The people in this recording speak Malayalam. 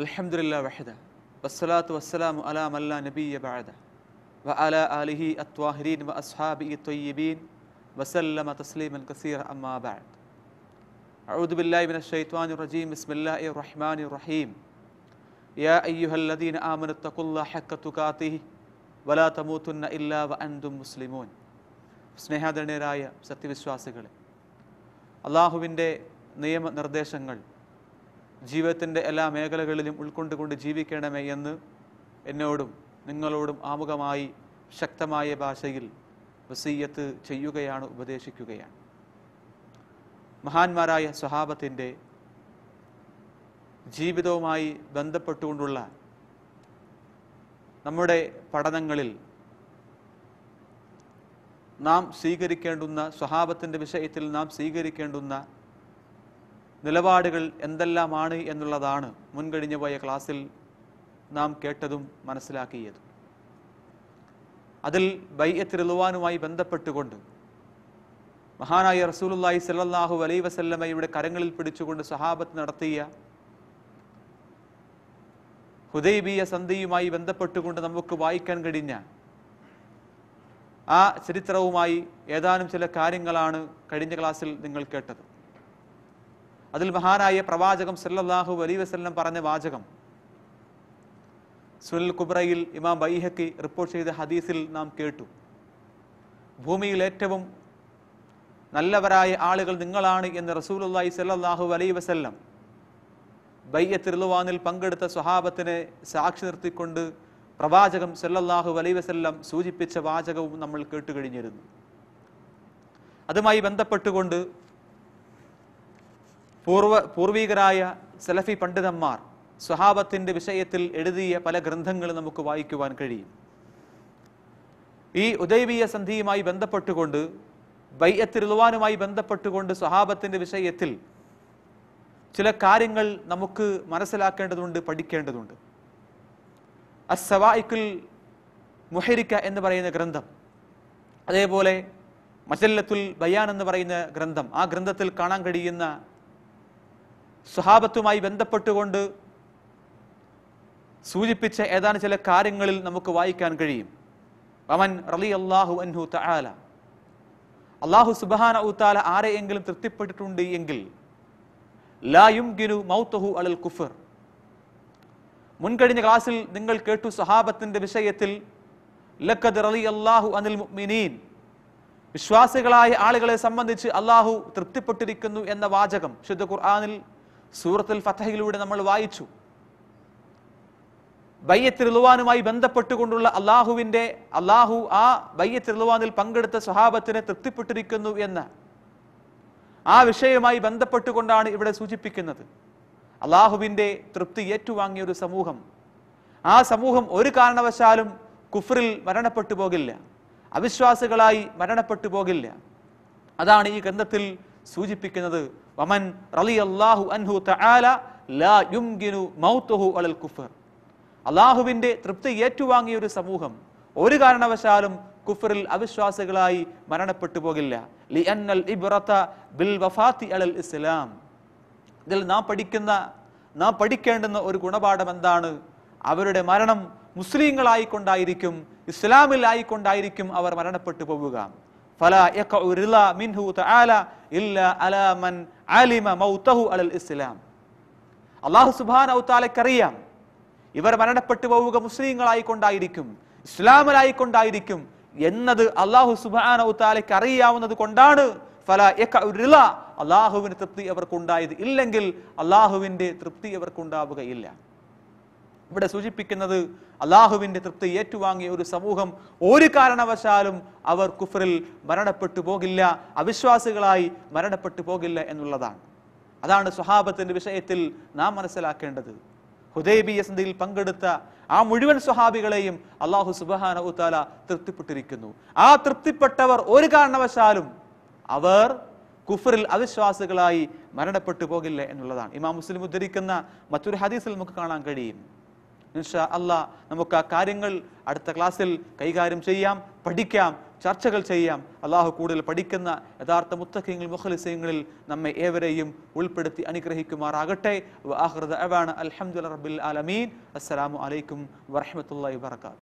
അലഹമുല്ല വഹദ വസ്സലാത്തു വസ്സലാം അലാ മല്ല നബിയ ബാദ വ അല അലിഹി അത്വാഹിരീൻ വ അസ്ഹാബി ത്വയ്യബീൻ വസല്ലമ തസ്ലീമൻ കസീർ അമ്മാ ബാദ് بالله من الشيطان الرجيم بسم الله الرحمن الرحيم يا أيها الذين آمنوا اتقوا الله حق تقاته ولا تموتن إلا مسلمون സ്നേഹാദരണീയരായ സത്യവിശ്വാസികളെ അള്ളാഹുവിൻ്റെ നിയമനിർദ്ദേശങ്ങൾ ജീവിതത്തിൻ്റെ എല്ലാ മേഖലകളിലും ഉൾക്കൊണ്ടുകൊണ്ട് ജീവിക്കണമേ എന്ന് എന്നോടും നിങ്ങളോടും ആമുഖമായി ശക്തമായ ഭാഷയിൽ വസീയത്ത് ചെയ്യുകയാണ് ഉപദേശിക്കുകയാണ് മഹാന്മാരായ സ്വഹാബത്തിൻ്റെ ജീവിതവുമായി ബന്ധപ്പെട്ടുകൊണ്ടുള്ള നമ്മുടെ പഠനങ്ങളിൽ നാം സ്വീകരിക്കേണ്ടുന്ന സ്വഹാബത്തിൻ്റെ വിഷയത്തിൽ നാം സ്വീകരിക്കേണ്ടുന്ന നിലപാടുകൾ എന്തെല്ലാമാണ് എന്നുള്ളതാണ് മുൻകഴിഞ്ഞു പോയ ക്ലാസ്സിൽ നാം കേട്ടതും മനസ്സിലാക്കിയതും അതിൽ ബൈയത്തിരുളുവാനുമായി ബന്ധപ്പെട്ടുകൊണ്ട് മഹാനായ റസൂലുല്ലായി സല്ലാഹു അലൈ വസല്ലമ്മയുടെ കരങ്ങളിൽ പിടിച്ചുകൊണ്ട് സഹാബത്ത് നടത്തിയ ഹുദൈബിയ സന്ധിയുമായി ബന്ധപ്പെട്ടുകൊണ്ട് നമുക്ക് വായിക്കാൻ കഴിഞ്ഞ ആ ചരിത്രവുമായി ഏതാനും ചില കാര്യങ്ങളാണ് കഴിഞ്ഞ ക്ലാസ്സിൽ നിങ്ങൾ കേട്ടത് അതിൽ മഹാനായ പ്രവാചകം സല്ലാഹു അലി വസ്ലം പറഞ്ഞ വാചകം സുനിൽ കുബ്രയിൽ ഇമാം ബൈഹക്കി റിപ്പോർട്ട് ചെയ്ത ഹദീസിൽ നാം കേട്ടു ഭൂമിയിൽ ഏറ്റവും നല്ലവരായ ആളുകൾ നിങ്ങളാണ് എന്ന് റസൂലുല്ലായി സല്ലാഹു അലൈ വസല്ലം ബയ്യത്തിരുളുവാനിൽ പങ്കെടുത്ത സ്വഹാബത്തിനെ സാക്ഷി നിർത്തിക്കൊണ്ട് പ്രവാചകം സല്ലാഹു അലൈ വസല്ലം സൂചിപ്പിച്ച വാചകവും നമ്മൾ കേട്ടുകഴിഞ്ഞിരുന്നു അതുമായി ബന്ധപ്പെട്ടുകൊണ്ട് പൂർവ പൂർവികരായ സലഫി പണ്ഡിതന്മാർ സ്വഹാബത്തിൻ്റെ വിഷയത്തിൽ എഴുതിയ പല ഗ്രന്ഥങ്ങളും നമുക്ക് വായിക്കുവാൻ കഴിയും ഈ ഉദൈവീയ സന്ധിയുമായി ബന്ധപ്പെട്ടുകൊണ്ട് ബൈയത്തിരുളുവാനുമായി ബന്ധപ്പെട്ടുകൊണ്ട് സ്വഹാബത്തിൻ്റെ വിഷയത്തിൽ ചില കാര്യങ്ങൾ നമുക്ക് മനസ്സിലാക്കേണ്ടതുണ്ട് പഠിക്കേണ്ടതുണ്ട് അസവായിക്കുൽ മുഹരിക്ക എന്ന് പറയുന്ന ഗ്രന്ഥം അതേപോലെ മജല്ലത്തുൽ ബയാൻ എന്ന് പറയുന്ന ഗ്രന്ഥം ആ ഗ്രന്ഥത്തിൽ കാണാൻ കഴിയുന്ന സ്വഹാബത്തുമായി ബന്ധപ്പെട്ടുകൊണ്ട് സൂചിപ്പിച്ച ഏതാനും ചില കാര്യങ്ങളിൽ നമുക്ക് വായിക്കാൻ കഴിയും അവൻ റലി അള്ളാഹു അൻഹു തആല അള്ളാഹു സുബാന ഉത്താല ആരെയെങ്കിലും തൃപ്തിപ്പെട്ടിട്ടുണ്ട് എങ്കിൽ ലായുംഗിനു മൗത്തഹു അലൽ കുഫർ മുൻകഴിഞ്ഞ ക്ലാസ്സിൽ നിങ്ങൾ കേട്ടു സഹാബത്തിന്റെ വിഷയത്തിൽ ലക്കത് റലി അള്ളാഹു അനിൽ മുഅ്മിനീൻ വിശ്വാസികളായ ആളുകളെ സംബന്ധിച്ച് അള്ളാഹു തൃപ്തിപ്പെട്ടിരിക്കുന്നു എന്ന വാചകം ശുദ്ധ ഖുർആാനിൽ സൂറത്തുൽ ഫത്തഹയിലൂടെ നമ്മൾ വായിച്ചു ബയ്യത്തിരുളുവാനുമായി ബന്ധപ്പെട്ടുകൊണ്ടുള്ള അള്ളാഹുവിന്റെ അള്ളാഹു ആ ബയ്യത്തിരുളുവാനിൽ പങ്കെടുത്ത സ്വഹാബത്തിനെ തൃപ്തിപ്പെട്ടിരിക്കുന്നു എന്ന് ആ വിഷയവുമായി ബന്ധപ്പെട്ടുകൊണ്ടാണ് ഇവിടെ സൂചിപ്പിക്കുന്നത് അള്ളാഹുവിന്റെ തൃപ്തി ഏറ്റുവാങ്ങിയ ഒരു സമൂഹം ആ സമൂഹം ഒരു കാരണവശാലും കുഫറിൽ മരണപ്പെട്ടു പോകില്ല അവിശ്വാസികളായി മരണപ്പെട്ടു പോകില്ല അതാണ് ഈ ഗ്രന്ഥത്തിൽ സൂചിപ്പിക്കുന്നത് വമൻ റലി അൻഹു തആല ലാ യുംഗിനു മൗതുഹു അലൽ കുഫർ അള്ളാഹുവിൻ്റെ തൃപ്തി ഏറ്റുവാങ്ങിയ ഒരു സമൂഹം ഒരു കാരണവശാലും കുഫറിൽ അവിശ്വാസികളായി മരണപ്പെട്ടു പോകില്ല ലി അന്നൽ ഇബ്റത ബിൽ വഫാത്തി അലൽ ഇസ്ലാം ഇതിൽ നാം പഠിക്കുന്ന നാം പഠിക്കേണ്ടുന്ന ഒരു ഗുണപാഠം എന്താണ് അവരുടെ മരണം മുസ്ലിങ്ങളായിക്കൊണ്ടായിരിക്കും ഇസ്ലാമിലായിക്കൊണ്ടായിരിക്കും അവർ മരണപ്പെട്ടു പോവുക അള്ളാഹു സുബാനൗത്താലയ്ക്കറിയാം ഇവർ മരണപ്പെട്ടു പോവുക മുസ്ലിങ്ങളായിക്കൊണ്ടായിരിക്കും ഇസ്ലാമരായിക്കൊണ്ടായിരിക്കും എന്നത് അള്ളാഹു സുബാനൗത്താലയ്ക്ക് അറിയാവുന്നത് കൊണ്ടാണ് ഫല അള്ളാഹുവിന് തൃപ്തി അവർക്കുണ്ടായത് ഇല്ലെങ്കിൽ അള്ളാഹുവിൻ്റെ തൃപ്തി അവർക്കുണ്ടാവുകയില്ല ഇവിടെ സൂചിപ്പിക്കുന്നത് അള്ളാഹുവിൻ്റെ തൃപ്തി ഏറ്റുവാങ്ങിയ ഒരു സമൂഹം ഒരു കാരണവശാലും അവർ കുഫറിൽ മരണപ്പെട്ടു പോകില്ല അവിശ്വാസികളായി മരണപ്പെട്ടു പോകില്ല എന്നുള്ളതാണ് അതാണ് സ്വഹാബത്തിൻ്റെ വിഷയത്തിൽ നാം മനസ്സിലാക്കേണ്ടത് ഹുദൈബിയ സന്ധിയിൽ പങ്കെടുത്ത ആ മുഴുവൻ സ്വഹാബികളെയും അള്ളാഹു സുബഹാന ഉത്താല തൃപ്തിപ്പെട്ടിരിക്കുന്നു ആ തൃപ്തിപ്പെട്ടവർ ഒരു കാരണവശാലും അവർ കുഫറിൽ അവിശ്വാസികളായി മരണപ്പെട്ടു പോകില്ല എന്നുള്ളതാണ് ഇമാം മുസ്ലിം ഉദ്ധരിക്കുന്ന മറ്റൊരു ഹദീസിൽ നമുക്ക് കാണാൻ കഴിയും ഇൻഷാ അല്ല നമുക്ക് ആ കാര്യങ്ങൾ അടുത്ത ക്ലാസ്സിൽ കൈകാര്യം ചെയ്യാം പഠിക്കാം ചർച്ചകൾ ചെയ്യാം അള്ളാഹു കൂടുതൽ പഠിക്കുന്ന യഥാർത്ഥ മുത്തഖിങ്ങൾ മുഖലിസ്യങ്ങളിൽ നമ്മെ ഏവരെയും ഉൾപ്പെടുത്തി അനുഗ്രഹിക്കുമാറാകട്ടെ അഹ്റദ് അവാണ് അലഹമുല്ല റബിൽ ആലമീൻ അസ്സലാമു അലൈക്കും വറഹമത്തല്ലാ വാത്തു